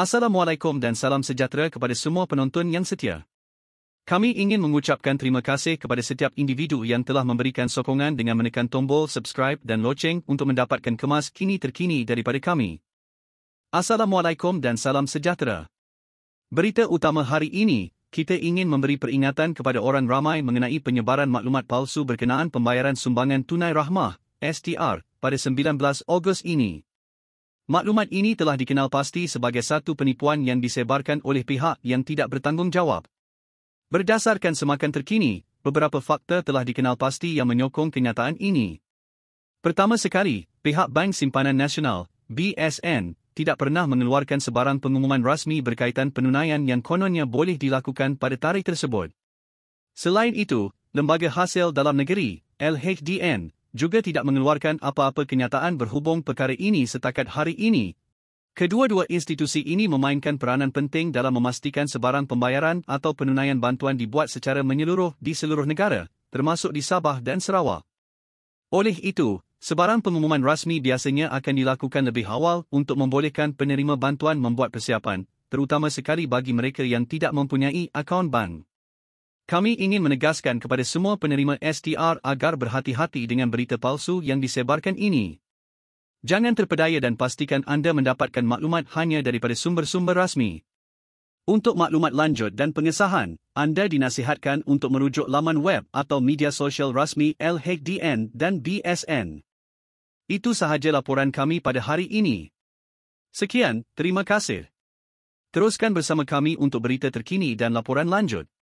Assalamualaikum dan salam sejahtera kepada semua penonton yang setia. Kami ingin mengucapkan terima kasih kepada setiap individu yang telah memberikan sokongan dengan menekan tombol subscribe dan loceng untuk mendapatkan kemas kini terkini daripada kami. Assalamualaikum dan salam sejahtera. Berita utama hari ini, kita ingin memberi peringatan kepada orang ramai mengenai penyebaran maklumat palsu berkenaan pembayaran sumbangan tunai rahmah, STR, pada 19 Ogos ini. Maklumat ini telah dikenal pasti sebagai satu penipuan yang disebarkan oleh pihak yang tidak bertanggungjawab. Berdasarkan semakan terkini, beberapa fakta telah dikenal pasti yang menyokong kenyataan ini. Pertama sekali, pihak Bank Simpanan Nasional, BSN, tidak pernah mengeluarkan sebarang pengumuman rasmi berkaitan penunaian yang kononnya boleh dilakukan pada tarikh tersebut. Selain itu, Lembaga Hasil Dalam Negeri, LHDN, juga tidak mengeluarkan apa-apa kenyataan berhubung perkara ini setakat hari ini. Kedua-dua institusi ini memainkan peranan penting dalam memastikan sebarang pembayaran atau penunaian bantuan dibuat secara menyeluruh di seluruh negara, termasuk di Sabah dan Sarawak. Oleh itu, sebarang pengumuman rasmi biasanya akan dilakukan lebih awal untuk membolehkan penerima bantuan membuat persiapan, terutama sekali bagi mereka yang tidak mempunyai akaun bank. Kami ingin menegaskan kepada semua penerima STR agar berhati-hati dengan berita palsu yang disebarkan ini. Jangan terpedaya dan pastikan anda mendapatkan maklumat hanya daripada sumber-sumber rasmi. Untuk maklumat lanjut dan pengesahan, anda dinasihatkan untuk merujuk laman web atau media sosial rasmi LHDN dan BSN. Itu sahaja laporan kami pada hari ini. Sekian, terima kasih. Teruskan bersama kami untuk berita terkini dan laporan lanjut.